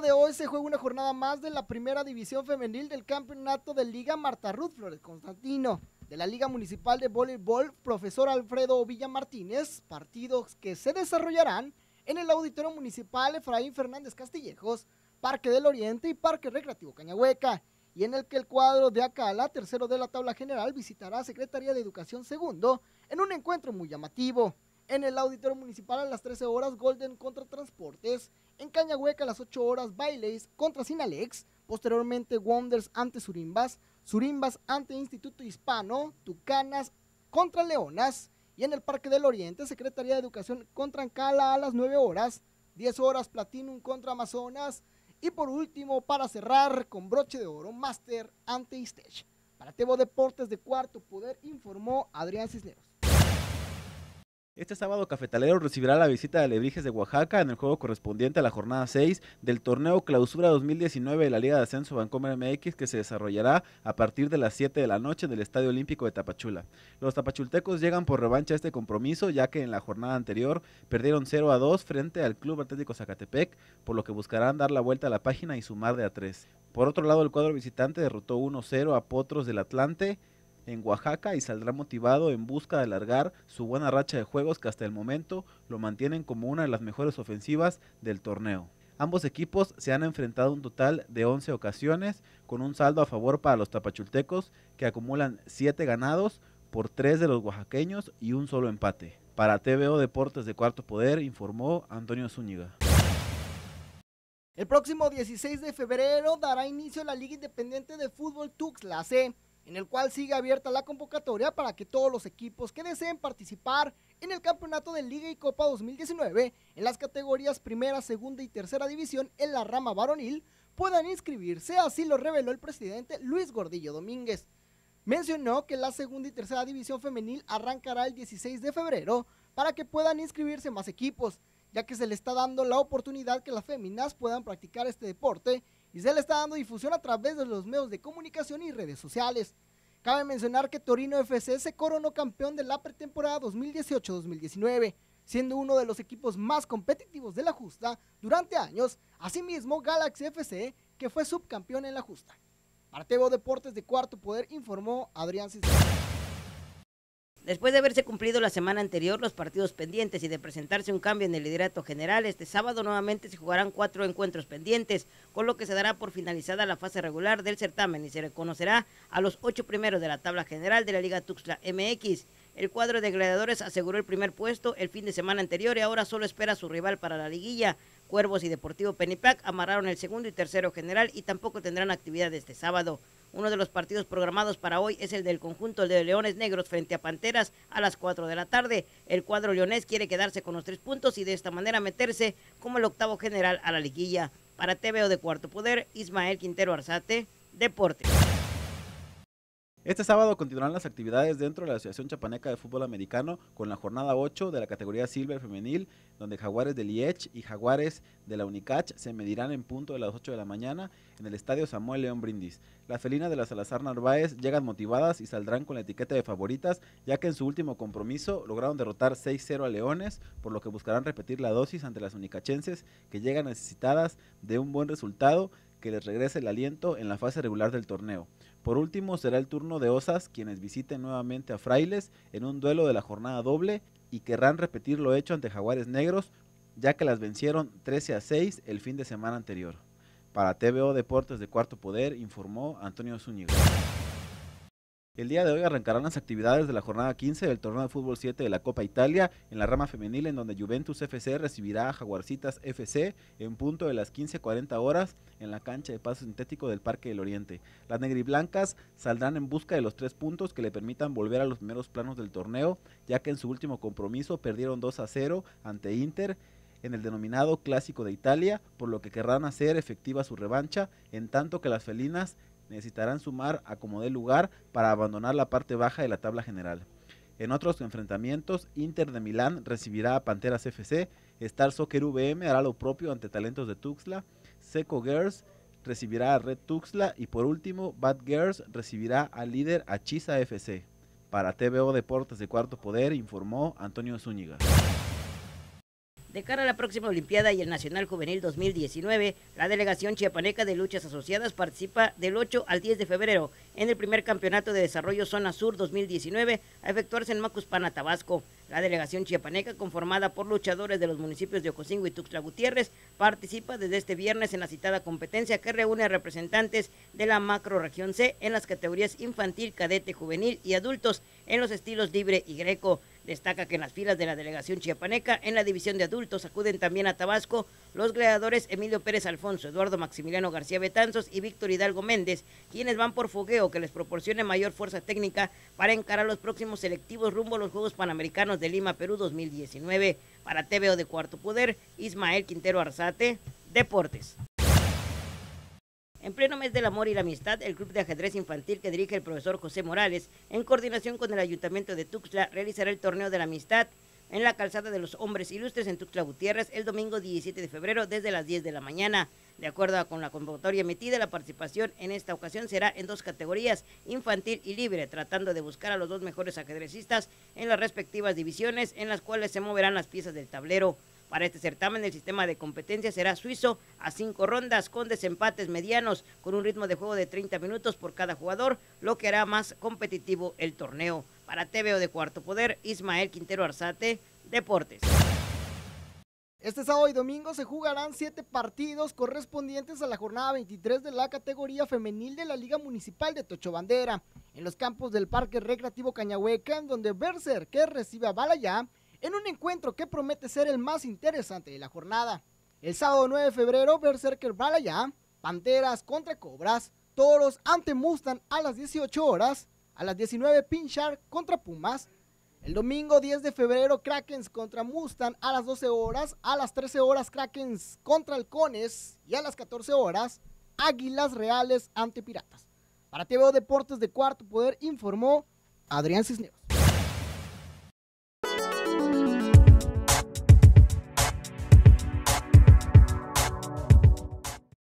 de hoy se juega una jornada más de la primera división femenil del campeonato de Liga Marta Ruth Flores Constantino, de la Liga Municipal de Voleibol Profesor Alfredo Villa Martínez, partidos que se desarrollarán en el Auditorio Municipal Efraín Fernández Castillejos, Parque del Oriente y Parque Recreativo Cañahueca, y en el que el cuadro de Acala, tercero de la tabla general, visitará a Secretaría de Educación segundo en un encuentro muy llamativo. En el Auditorio Municipal a las 13 horas, Golden contra Transportes. En Cañahueca a las 8 horas, Baileys contra Sinalex. Posteriormente, Wonders ante Surimbas. Surimbas ante Instituto Hispano. Tucanas contra Leonas. Y en el Parque del Oriente, Secretaría de Educación contra Ancala a las 9 horas. 10 horas, Platinum contra Amazonas. Y por último, para cerrar con broche de oro, Master ante Istech. Para Tebo Deportes de Cuarto Poder informó Adrián Cisneros. Este sábado Cafetalero recibirá la visita de Lebriges de Oaxaca en el juego correspondiente a la jornada 6 del torneo Clausura 2019 de la Liga de Ascenso Bancomer MX que se desarrollará a partir de las 7 de la noche en el Estadio Olímpico de Tapachula. Los tapachultecos llegan por revancha a este compromiso ya que en la jornada anterior perdieron 0 a 2 frente al Club Atlético Zacatepec, por lo que buscarán dar la vuelta a la página y sumar de a 3. Por otro lado, el cuadro visitante derrotó 1-0 a Potros del Atlante en Oaxaca y saldrá motivado en busca de alargar su buena racha de juegos que hasta el momento lo mantienen como una de las mejores ofensivas del torneo. Ambos equipos se han enfrentado un total de 11 ocasiones, con un saldo a favor para los tapachultecos, que acumulan 7 ganados por 3 de los oaxaqueños y un solo empate. Para TVO Deportes de Cuarto Poder, informó Antonio Zúñiga. El próximo 16 de febrero dará inicio la Liga Independiente de Fútbol la C en el cual sigue abierta la convocatoria para que todos los equipos que deseen participar en el campeonato de Liga y Copa 2019 en las categorías primera, segunda y tercera división en la rama varonil puedan inscribirse, así lo reveló el presidente Luis Gordillo Domínguez. Mencionó que la segunda y tercera división femenil arrancará el 16 de febrero para que puedan inscribirse más equipos, ya que se le está dando la oportunidad que las féminas puedan practicar este deporte y se le está dando difusión a través de los medios de comunicación y redes sociales. Cabe mencionar que Torino FC se coronó campeón de la pretemporada 2018-2019, siendo uno de los equipos más competitivos de la justa durante años. Asimismo, Galaxy FC, que fue subcampeón en la justa. Artebo Deportes de Cuarto Poder informó Adrián Cisneros. Después de haberse cumplido la semana anterior los partidos pendientes y de presentarse un cambio en el liderato general, este sábado nuevamente se jugarán cuatro encuentros pendientes, con lo que se dará por finalizada la fase regular del certamen y se reconocerá a los ocho primeros de la tabla general de la Liga Tuxtla MX. El cuadro de gladiadores aseguró el primer puesto el fin de semana anterior y ahora solo espera a su rival para la liguilla. Cuervos y Deportivo Penipac amarraron el segundo y tercero general y tampoco tendrán actividad este sábado. Uno de los partidos programados para hoy es el del conjunto de Leones Negros frente a Panteras a las 4 de la tarde. El cuadro leonés quiere quedarse con los tres puntos y de esta manera meterse como el octavo general a la liguilla. Para TVO de Cuarto Poder, Ismael Quintero Arzate, Deportes. Este sábado continuarán las actividades dentro de la Asociación Chapaneca de Fútbol Americano con la jornada 8 de la categoría Silver Femenil, donde Jaguares del IECH y Jaguares de la UNICACH se medirán en punto de las 8 de la mañana en el Estadio Samuel León Brindis. Las felinas de la Salazar Narváez llegan motivadas y saldrán con la etiqueta de favoritas, ya que en su último compromiso lograron derrotar 6-0 a Leones, por lo que buscarán repetir la dosis ante las unicachenses que llegan necesitadas de un buen resultado les regrese el aliento en la fase regular del torneo. Por último, será el turno de Osas quienes visiten nuevamente a Frailes en un duelo de la jornada doble y querrán repetir lo hecho ante Jaguares Negros, ya que las vencieron 13 a 6 el fin de semana anterior. Para TVO Deportes de Cuarto Poder informó Antonio Zúñiga. El día de hoy arrancarán las actividades de la jornada 15 del torneo de fútbol 7 de la Copa Italia en la rama femenil en donde Juventus FC recibirá a Jaguarcitas FC en punto de las 15.40 horas en la cancha de paso sintético del Parque del Oriente. Las negriblancas saldrán en busca de los tres puntos que le permitan volver a los primeros planos del torneo ya que en su último compromiso perdieron 2 a 0 ante Inter en el denominado Clásico de Italia, por lo que querrán hacer efectiva su revancha, en tanto que las felinas necesitarán sumar a como lugar para abandonar la parte baja de la tabla general. En otros enfrentamientos, Inter de Milán recibirá a Panteras FC, Star Soccer VM hará lo propio ante Talentos de Tuxla, Seco Girls recibirá a Red Tuxla y por último, Bad Girls recibirá al líder Achiza FC. Para TVO Deportes de Cuarto Poder informó Antonio Zúñiga. De cara a la próxima Olimpiada y el Nacional Juvenil 2019, la delegación chiapaneca de luchas asociadas participa del 8 al 10 de febrero en el primer Campeonato de Desarrollo Zona Sur 2019 a efectuarse en Macuspana, Tabasco. La delegación chiapaneca, conformada por luchadores de los municipios de Ocosingo y Tuxtla Gutiérrez, participa desde este viernes en la citada competencia que reúne a representantes de la macroregión C en las categorías infantil, cadete, juvenil y adultos en los estilos libre y greco. Destaca que en las filas de la delegación chiapaneca, en la división de adultos, acuden también a Tabasco los gladiadores Emilio Pérez Alfonso, Eduardo Maximiliano García Betanzos y Víctor Hidalgo Méndez, quienes van por fogueo que les proporcione mayor fuerza técnica para encarar los próximos selectivos rumbo a los Juegos Panamericanos de Lima, Perú 2019. Para TVO de Cuarto Poder, Ismael Quintero Arzate, Deportes. En pleno mes del amor y la amistad, el Club de Ajedrez Infantil que dirige el profesor José Morales, en coordinación con el Ayuntamiento de Tuxtla, realizará el Torneo de la Amistad en la Calzada de los Hombres Ilustres en Tuxtla Gutiérrez el domingo 17 de febrero desde las 10 de la mañana. De acuerdo con la convocatoria emitida, la participación en esta ocasión será en dos categorías, infantil y libre, tratando de buscar a los dos mejores ajedrecistas en las respectivas divisiones en las cuales se moverán las piezas del tablero. Para este certamen el sistema de competencia será suizo a cinco rondas con desempates medianos con un ritmo de juego de 30 minutos por cada jugador, lo que hará más competitivo el torneo. Para TVO de Cuarto Poder, Ismael Quintero Arzate, Deportes. Este sábado y domingo se jugarán siete partidos correspondientes a la jornada 23 de la categoría femenil de la Liga Municipal de Tocho Bandera, en los campos del Parque Recreativo Cañahueca, en donde Berser, que recibe a Balayá, en un encuentro que promete ser el más interesante de la jornada. El sábado 9 de febrero, Berserker Balaya, Panteras contra Cobras, Toros ante Mustang a las 18 horas, a las 19 Pinchar contra Pumas, el domingo 10 de febrero, Krakens contra Mustang a las 12 horas. A las 13 horas, Krakens contra Halcones. Y a las 14 horas, Águilas Reales ante Piratas. Para TVO Deportes de Cuarto Poder informó Adrián Cisneros.